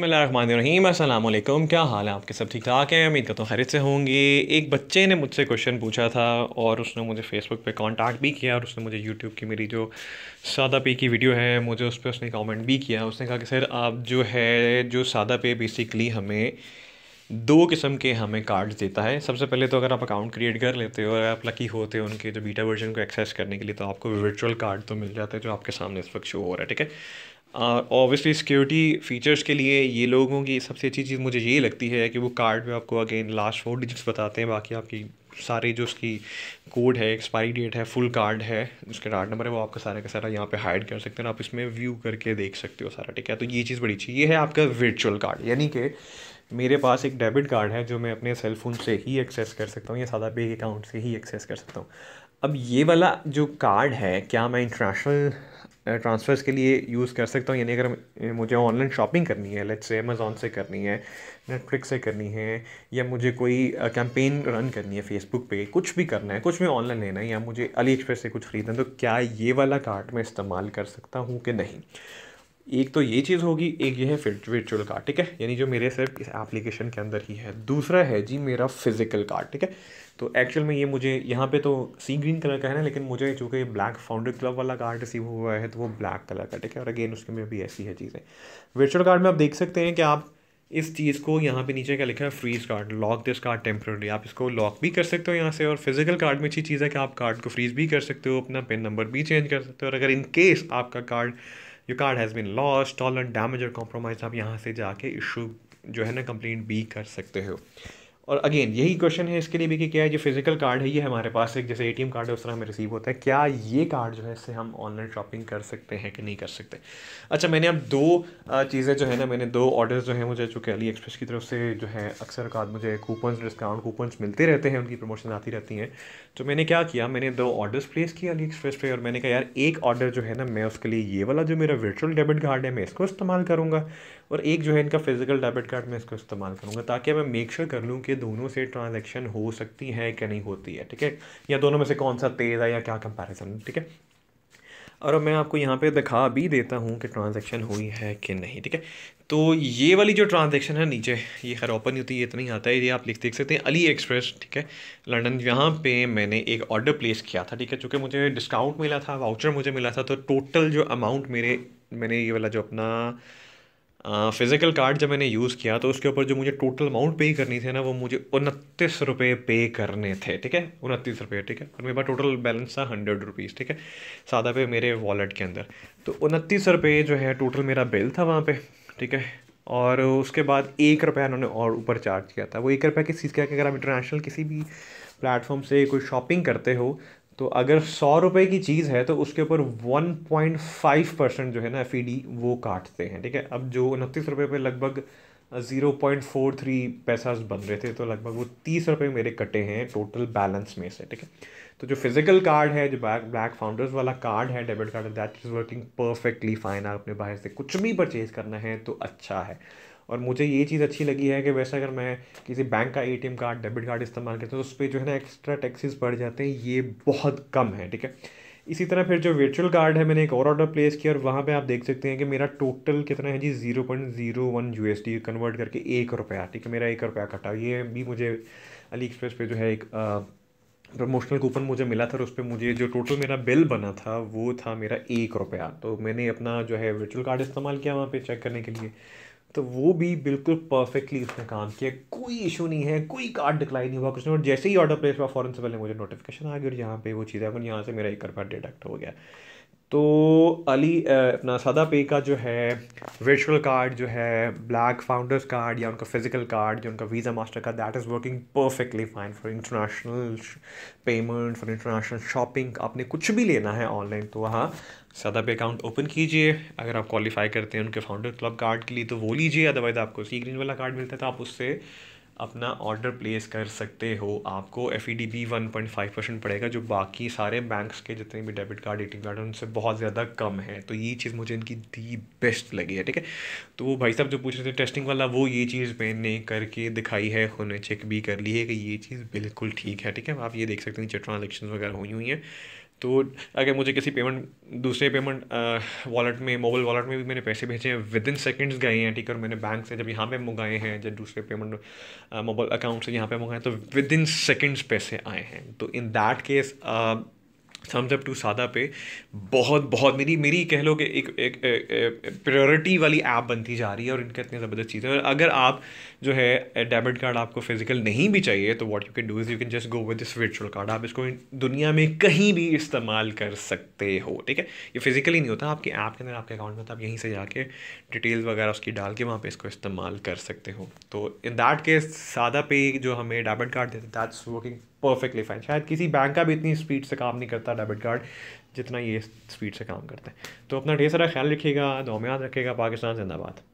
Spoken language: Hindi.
बसमीम अल्लाम क्या हाल है आपके सब ठीक ठाक हैं उम्मीद का तो खैरियत से होंगे एक बच्चे ने मुझसे क्वेश्चन पूछा था और उसने मुझे फेसबुक पे कांटेक्ट भी किया और उसने मुझे यूट्यूब की मेरी जो सादा पे की वीडियो है मुझे उस पर उसने कमेंट भी किया उसने कहा कि सर आप जो है जो सादा पे बेसिकली हमें दो किस्म के हमें कार्ड्स देता है सबसे पहले तो अगर आप अकाउंट क्रिएट कर लेते हो और आप लकी होते हो उनके जो बीटा वर्जन को एक्सेस करने के लिए तो आपको वर्चुअल कार्ड तो मिल जाता है जो आपके सामने इस वक्त शो हो रहा है ठीक है ऑब्वियसली सिक्योरिटी फ़ीचर्स के लिए ये लोगों की सबसे अच्छी चीज़ मुझे ये लगती है कि वो कार्ड में आपको अगेन लास्ट फोर डिजिट्स बताते हैं बाकी आपकी सारे जो उसकी कोड है एक्सपायरी डेट है फुल कार्ड है उसके कार्ड नंबर है वो आपका सारा का सारा यहाँ पे हाइड कर सकते हैं आप इसमें व्यू करके देख सकते हो सारा ठीक है तो ये चीज़ बड़ी अच्छी ये है आपका वर्चुअल कार्ड यानी कि मेरे पास एक डेबिट कार्ड है जो मैं अपने सेल फोन से ही एक्सेस कर सकता हूँ या सादा पे अकाउंट से ही एक्सेस कर सकता हूँ अब ये वाला जो कार्ड है क्या मैं इंटरनेशनल ट्रांसफ़र्स के लिए यूज़ कर सकता हूँ यानी अगर मुझे ऑनलाइन शॉपिंग करनी है लेट्स से अमेज़ोन से करनी है नेटफ्लिक्स से करनी है या मुझे कोई कैंपेन रन करनी है फेसबुक पे कुछ भी करना है कुछ भी ऑनलाइन लेना है या मुझे अली एक्सप्रेस से कुछ ख़रीदना है तो क्या ये वाला कार्ड मैं इस्तेमाल कर सकता हूँ कि नहीं एक तो ये चीज़ होगी एक ये है वर्चुअल कार्ड ठीक है यानी जो मेरे सिर्फ इस एप्लीकेशन के अंदर ही है दूसरा है जी मेरा फिजिकल कार्ड ठीक है तो एक्चुअल में ये मुझे यहाँ पे तो सी ग्रीन कलर का है ना लेकिन मुझे चूँकि ब्लैक फाउंडर क्लब वाला कार्ड रिसीव हुआ है तो वो ब्लैक कलर का ठीक है और अगेन उसके में भी ऐसी है चीज़ें वर्चुअल कार्ड में आप देख सकते हैं कि आप इस चीज़ को यहाँ पे नीचे क्या लिखा है freeze card lock this card temporary आप इसको लॉक भी कर सकते हो यहाँ से और फिजिकल कार्ड में अच्छी चीज़ है कि आप कार्ड को फ्रीज भी कर सकते हो अपना पिन नंबर भी चेंज कर सकते हो और अगर इन केस आपका card your card has been lost टॉलर डैमेज और कॉम्प्रोमाइज आप यहाँ से जाके इशू जो है ना कंप्लेंट भी कर सकते हो और अगेन यही क्वेश्चन है इसके लिए भी कि क्या है जो फिजिकल कार्ड है ये हमारे पास एक जैसे एटीएम कार्ड है उस तरह हमें रिसीव होता है क्या ये कार्ड जो है इससे हम ऑनलाइन शॉपिंग कर सकते हैं कि नहीं कर सकते अच्छा मैंने अब दो चीज़ें जो है ना मैंने दो ऑर्डर्स जो है मुझे चूँकि अली एक्सप्रेस की तरफ से जो है अक्सर का मुझे कूपन डिस्काउंट कूपन्स मिलते रहते हैं उनकी प्रमोशन आती रहती हैं तो मैंने क्या किया मैंने दो ऑर्डर्स प्लेस किया अली एक्सप्रेस पर और मैंने कहा यार एक ऑर्डर जो है ना मैं उसके लिए ये वाला जो मेरा वर्चुअल डेबिट कार्ड है मैं इसको इस्तेमाल करूँगा और एक जो है इनका फिजिकल डेबिट कार्ड मैं इसको इस्तेमाल करूँगा ताकि मैं मेक श्योर कर लूँ कि के दोनों से ट्रांजेक्शन हो सकती है क्या नहीं होती है ठीक है या दोनों में से कौन सा तेज़ है या क्या कंपैरिजन ठीक है और मैं आपको यहाँ पे दिखा भी देता हूँ कि ट्रांजेक्शन हुई है कि नहीं ठीक है तो ये वाली जो ट्रांजेक्शन है नीचे ये खैर ओपन होती है इतना ही आता है ये आप लिख देख सकते हैं अली एक्सप्रेस ठीक है लंदन यहाँ पे मैंने एक ऑर्डर प्लेस किया था ठीक है चूँकि मुझे डिस्काउंट मिला था वाउचर मुझे मिला था तो टोटल जो अमाउंट मेरे मैंने ये वाला जो अपना फ़िज़िकल कार्ड जब मैंने यूज़ किया तो उसके ऊपर जो मुझे टोटल अमाउंट पे करनी थी ना वो मुझे उनतीस रुपये पे करने थे ठीक है उनतीस रुपये ठीक है और मेरे पास टोटल बैलेंस था हंड्रेड रुपीज़ ठीक है सादा पे मेरे वॉलेट के अंदर तो उनतीस रुपये जो है टोटल मेरा बिल था वहाँ पर ठीक है और उसके बाद एक रुपया उन्होंने और ऊपर चार्ज किया था वो एक रुपया किस चीज़ का अगर आप इंटरनेशनल किसी भी प्लेटफॉर्म से कोई शॉपिंग करते हो तो अगर सौ रुपए की चीज़ है तो उसके ऊपर वन पॉइंट फाइव परसेंट जो है ना एफ e वो काटते हैं ठीक है अब जो उनतीस रुपए पे लगभग ज़ीरो पॉइंट फोर थ्री पैसा बन रहे थे तो लगभग वो तीस रुपये मेरे कटे हैं टोटल बैलेंस में से ठीक है तो जो फिज़िकल कार्ड है जो ब्लैक ब्लैक फाउंडर्स वाला कार्ड है debit card that is working perfectly fine आप अपने बाहर से कुछ भी परचेज़ करना है तो अच्छा है और मुझे ये चीज़ अच्छी लगी है कि वैसे अगर मैं किसी बैंक का एटीएम कार्ड डेबिट कार्ड इस्तेमाल करता हूँ तो उस पर जो है ना एक्स्ट्रा टैक्सेस बढ़ जाते हैं ये बहुत कम है ठीक है इसी तरह फिर जो वर्चुअल कार्ड है मैंने एक और ऑर्डर प्लेस किया और वहाँ पे आप देख सकते हैं कि मेरा टोटल कितना है जी zero point zero one U S T convert करके एक रुपया ठीक है मेरा एक रुपया कटा ये भी मुझे अली एक्सप्रेस पे जो है एक प्रमोशनल कूपन मुझे मिला था और उस पर मुझे जो टोटल मेरा बिल बना था वो था मेरा एक रुपया तो मैंने अपना जो है वर्चुअल कार्ड इस्तेमाल किया वहाँ पर चेक करने के लिए तो वो भी बिल्कुल परफेक्टली उसने काम किया कोई इशू नहीं है कोई कार्ड डिक्लाइन नहीं हुआ कुछ नहीं और जैसे ही ऑर्डर प्लेस हुआ फ़ौरन से पहले मुझे नोटिफिकेशन आ गया और यहाँ पे वो चीज़ है यहाँ से मेरा एक रुपया डिडक्ट हो गया तो अली अपना सदा पे का जो है वर्चुअल कार्ड जो है ब्लैक फाउंडर्स कार्ड या उनका फिजिकल कार्ड जो उनका visa master card that is working perfectly fine for international payment for international shopping आपने कुछ भी लेना है ऑनलाइन तो वहाँ सदा पे अकाउंट ओपन कीजिए अगर आप क्वालिफाई करते हैं उनके फाउंडर क्लब कार्ड के लिए तो वो लीजिए अदरवाइज़ आपको सी ग्रीन वाला कार्ड मिलता है तो आप उससे अपना ऑर्डर प्लेस कर सकते हो आपको F E D B one point five percent पड़ेगा जो बाकी सारे बैंक्स के जितने भी debit card A T M card उनसे बहुत ज़्यादा कम है तो ये चीज़ मुझे इनकी दी बेस्ट लगी है ठीक है तो वो भाई साहब जो पूछ रहे थे टेस्टिंग वाला वो ये चीज़ मैंने करके दिखाई है उन्हें चेक भी कर ली है कि ये चीज़ बिल्कुल ठीक है ठीक है आप ये देख सकते हैं नीचे ट्रांजेक्शन वगैरह हुई हुई हैं तो अगर मुझे किसी पेमेंट दूसरे पेमेंट वॉलेट में मोबाइल वॉलेट में भी मैंने पैसे भेजे हैं विद इन सेकेंड्स गए हैं ठीक है और मैंने बैंक से जब यहाँ पे मंगाए हैं जब दूसरे पेमेंट मोबाइल अकाउंट से यहाँ पे मंगाए तो विद इन सेकेंड्स पैसे आए हैं तो in that case thumbs up to SadaPay बहुत बहुत मेरी मेरी कह लो कि एक एक, प्रायोरिटी वाली ऐप बनती जा रही है और इनका इतनी ज़बरदस्त चीज़ है अगर आप जो है डेबिट कार्ड आपको फिजिकल नहीं भी चाहिए तो what you can do is you can just go with this virtual card आप इसको दुनिया में कहीं भी इस्तेमाल कर सकते हो ठीक है ये फिजिकली नहीं होता आपके ऐप के अंदर आपके अकाउंट में तो आप यहीं से जाके डिटेल्स वगैरह उसकी डाल के वहाँ पर इसको इस्तेमाल कर सकते हो तो इन दैट केस सादा पे जो हमें डेबिट कार्ड देते दैट्स वर्किंग परफेक्टली फाइन शायद किसी बैंक का भी इतनी स्पीड से काम नहीं करता डेबिट कार्ड जितना ये स्पीड से काम करते हैं तो अपना ढेर सारा ख्याल रखिएगा दो याद रखिएगा पाकिस्तान जिंदाबाद